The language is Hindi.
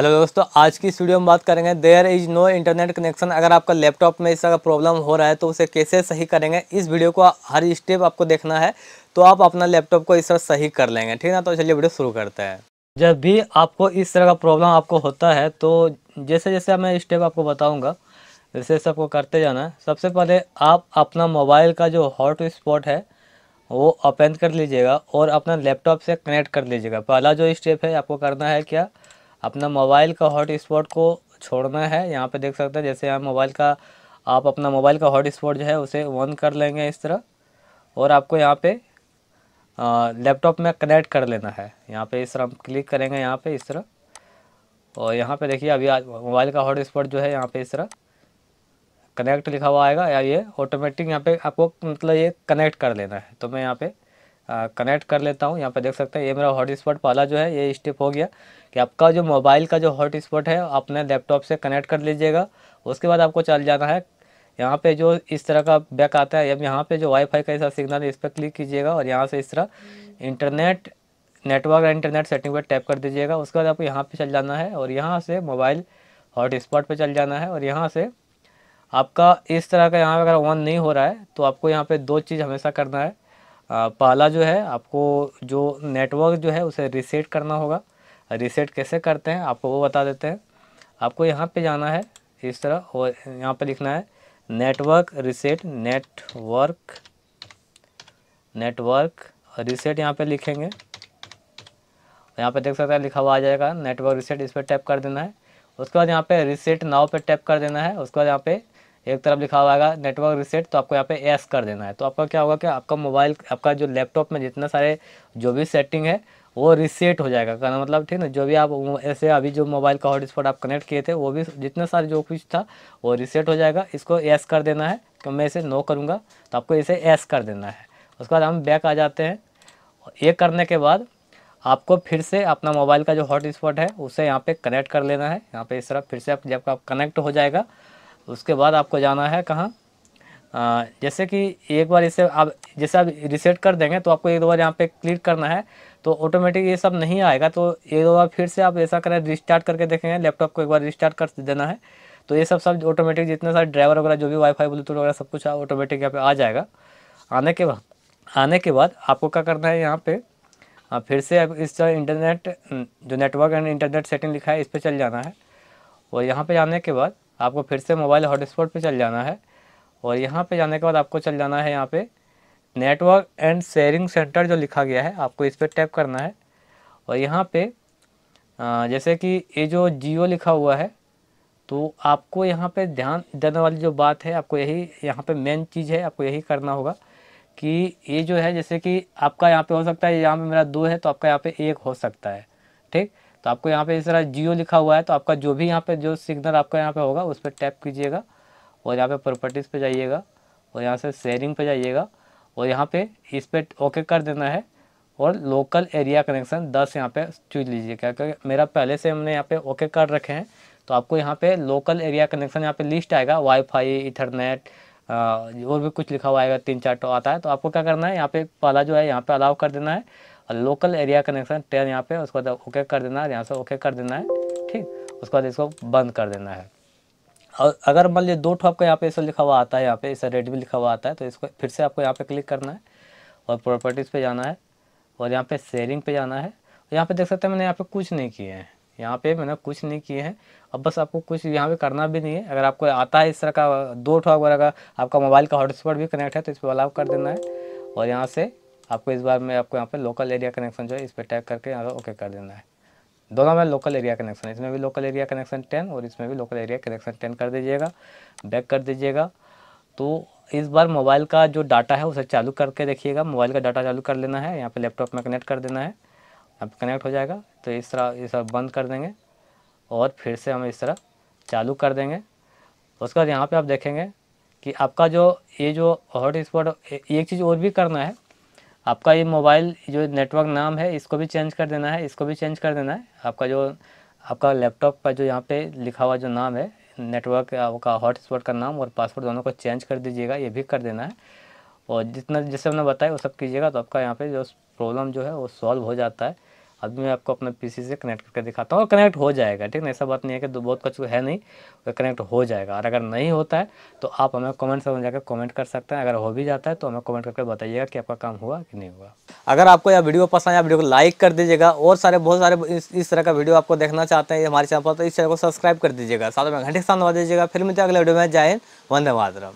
हेलो दोस्तों आज की स्टूडियो में बात करेंगे there is no internet connection अगर आपका लैपटॉप में इस का प्रॉब्लम हो रहा है तो उसे कैसे सही करेंगे इस वीडियो को हर स्टेप आपको देखना है तो आप अपना लैपटॉप को इस तरह सही कर लेंगे ठीक है ना तो चलिए वीडियो शुरू करते हैं जब भी आपको इस तरह का प्रॉब्लम आपको होता है तो जैसे जैसे मैं स्टेप आपको बताऊँगा जैसे जैसे आपको करते जाना है सबसे पहले आप अपना मोबाइल का जो हॉट स्पॉट है वो ओपन कर लीजिएगा और अपना लैपटॉप से कनेक्ट कर लीजिएगा पहला जो स्टेप है आपको करना है क्या अपना मोबाइल का हॉट स्पॉट को छोड़ना है यहाँ पे देख सकते हैं जैसे यहाँ मोबाइल का आप अपना मोबाइल का हॉट स्पॉट जो है उसे ऑन कर लेंगे इस तरह और आपको यहाँ पे लैपटॉप में कनेक्ट कर लेना है यहाँ पे इस तरह हम क्लिक करेंगे यहाँ पे इस तरह और यहाँ पे देखिए अभी मोबाइल का हॉट स्पॉट जो है यहाँ पर इस तरह कनेक्ट लिखा हुआ आएगा या ये ऑटोमेटिक यहाँ पर आपको मतलब ये कनेक्ट कर लेना है तो मैं यहाँ पर कनेक्ट कर लेता हूँ यहाँ पर देख सकते हैं ये मेरा हॉट स्पॉट पहला जो है ये स्टेप हो गया कि आपका जो मोबाइल का जो हॉट स्पॉट है अपने लैपटॉप से कनेक्ट कर लीजिएगा उसके बाद आपको चल जाना है यहाँ पे जो इस तरह का बैक आता है अब यहाँ पे जो वाईफाई का ऐसा सिग्नल है इस पर क्लिक कीजिएगा और यहाँ से इस तरह इंटरनेट नेटवर्क इंटरनेट सेटिंग पर टैप कर दीजिएगा उसके बाद आपको यहाँ पे चल जाना है और यहाँ से मोबाइल हॉट स्पॉट पर चल जाना है और यहाँ से आपका इस तरह का यहाँ अगर ऑन नहीं हो रहा है तो आपको यहाँ पर दो चीज़ हमेशा करना है पहला जो है आपको जो नेटवर्क जो है उसे रीसेट करना होगा रीसेट कैसे करते हैं आपको वो बता देते हैं आपको यहाँ पे जाना है इस तरह और यहाँ पे लिखना है network reset network network reset यहाँ पे लिखेंगे यहाँ पे देख सकते हैं लिखा हुआ आ जाएगा नेटवर्क रीसेट इस पर टैप कर देना है उसके बाद यहाँ पे रीसेट नाव पे टैप कर देना है उसके बाद यहाँ पे एक तरफ लिखा हुआ है नेटवर्क रिसेट तो आपको यहाँ पे एस कर देना है तो आपका क्या होगा कि आपका मोबाइल आपका जो लैपटॉप में जितना सारे जो भी सेटिंग है वो रिसेट हो जाएगा कहना मतलब ठीक ना जो भी आप ऐसे अभी जो मोबाइल का हॉटस्पॉट आप कनेक्ट किए थे वो भी जितना सारे जो कुछ था वो रिसेट हो जाएगा इसको एस कर देना है तो मैं इसे नो करूँगा तो आपको इसे एस कर देना है उसके बाद हम बैक आ जाते हैं ये करने के बाद आपको फिर से अपना मोबाइल का जो हॉटस्पॉट है उसे यहाँ पर कनेक्ट कर लेना है यहाँ पर इस तरह फिर से आप जब आप कनेक्ट हो जाएगा उसके बाद आपको जाना है कहाँ जैसे कि एक बार इसे आप जैसे आप रिसेट कर देंगे तो आपको एक दो बार यहाँ पे क्लिक करना है तो ऑटोमेटिक ये सब नहीं आएगा तो एक दो बार फिर से आप ऐसा करें रिस्टार्ट करके देखेंगे लैपटॉप को एक बार रिस्टार्ट कर देना है तो ये सब सब ऑटोमेटिक जितने सारे ड्राइवर वगैरह जो भी वाईफाई ब्लूटूथ वगैरह सब कुछ ऑटोमेटिक यहाँ पे आ जाएगा आने के बाद आने के बाद आपको क्या करना है यहाँ पे आप फिर से आप इस तरह इंटरनेट जो नेटवर्क एंड इंटरनेट सेटिंग लिखा है इस पर चल जाना है और यहाँ पे जाने के बाद आपको फिर से मोबाइल हॉटस्पॉट पे चल जाना है और यहाँ पे जाने के बाद आपको चल जाना है यहाँ पे नेटवर्क एंड शेयरिंग सेंटर जो लिखा गया है आपको इस पर टैप करना है और यहाँ पे जैसे कि ये जो जियो लिखा हुआ है तो आपको यहाँ पे ध्यान देने वाली जो बात है आपको यही यहाँ पे मेन चीज़ है आपको यही करना होगा कि ये जो है जैसे कि आपका यहाँ पे हो सकता है यहाँ पे मेरा दो है तो आपका यहाँ पे एक हो सकता है ठीक तो आपको यहाँ पे इस तरह जियो लिखा हुआ है तो आपका जो भी यहाँ पे जो सिग्नल आपका यहाँ पे होगा उस पर टैप कीजिएगा और यहाँ पे प्रॉपर्टीज़ पे जाइएगा और यहाँ से शेयरिंग पे जाइएगा और यहाँ पे इस पर ओके कर देना है और लोकल एरिया कनेक्शन दस यहाँ पे चूज लीजिए क्या क्योंकि मेरा पहले से हमने यहाँ पे ओके कर रखे हैं तो आपको यहाँ पे लोकल एरिया कनेक्शन यहाँ पे लिस्ट आएगा वाईफाई इंटरनेट और भी कुछ लिखा हुआ आएगा तीन चार तो आता है तो आपको क्या करना है यहाँ पे पहला जो है यहाँ पे अलाउ कर देना है और लोकल एरिया कनेक्शन टेन यहाँ पे उसके बाद ओके कर देना है यहाँ से ओके कर देना है ठीक उसके बाद इसको बंद कर देना है और अगर मान लीजिए दो ठो आपको यहाँ पे ऐसा लिखा हुआ आता है यहाँ पे इसे रेड भी लिखा हुआ आता है तो इसको फिर से आपको यहाँ पे क्लिक करना है और प्रॉपर्टीज़ पे जाना है और यहाँ पे शेयरिंग पे जाना है और यहाँ पे देख सकते हैं मैंने यहाँ पे कुछ नहीं किए हैं यहाँ पे मैंने कुछ नहीं किए हैं अब बस आपको कुछ यहाँ पे करना भी नहीं है अगर आपको आता है इस तरह का दो ठो वगैरह अगर आपका मोबाइल का हॉटस्पॉट भी कनेक्ट है तो इस पर अलाउ कर देना है और यहाँ से आपको इस बार में आपको यहाँ पे लोकल एरिया कनेक्शन जो है इस पर टैग करके यहाँ पर ओके कर देना है दोनों में लोकल एरिया कनेक्शन है इसमें भी लोकल एरिया कनेक्शन टेन और इसमें भी लोकल एरिया कनेक्शन टेन कर दीजिएगा बैक कर दीजिएगा तो इस बार मोबाइल का जो डाटा है उसे चालू करके देखिएगा मोबाइल का डाटा चालू कर लेना है यहाँ पर लैपटॉप में कनेक्ट कर देना है यहाँ कनेक्ट हो जाएगा तो इस तरह इस तरह बंद कर देंगे और फिर से हम इस तरह चालू कर देंगे उसके बाद यहाँ पर आप देखेंगे कि आपका जो ये जो हॉट स्पॉट एक चीज़ और भी करना है आपका ये मोबाइल जो नेटवर्क नाम है इसको भी चेंज कर देना है इसको भी चेंज कर देना है आपका जो आपका लैपटॉप का जो यहाँ पे लिखा हुआ जो नाम है नेटवर्क आपका हॉटस्पॉट का नाम और पासवर्ड दोनों को चेंज कर दीजिएगा ये भी कर देना है और जितना जैसे हमने बताया वो सब कीजिएगा तो आपका यहाँ पर जो प्रॉब्लम जो है वो सॉल्व हो जाता है अब मैं आपको अपने पीसी से कनेक्ट करके दिखाता हूँ और कनेक्ट हो जाएगा ठीक ना ऐसा बात नहीं है कि बहुत कुछ है नहीं वो कनेक्ट हो जाएगा और अगर नहीं होता है तो आप हमें कमेंट में जाकर कमेंट कर सकते हैं अगर हो भी जाता है तो हमें कमेंट करके बताइएगा कि आपका काम हुआ कि नहीं हुआ अगर आपको यह वीडियो पसंद आया वीडियो को लाइक कर दीजिएगा और सारे बहुत सारे इस, इस तरह का वीडियो आपको देखना चाहते हैं हमारे चैनल पर तो इस चैनल को सब्सक्राइब कर दीजिएगा साथ में घंटे स्थान दीजिएगा फिर मिलते अगले वीडियो में जाए वंदे मातरम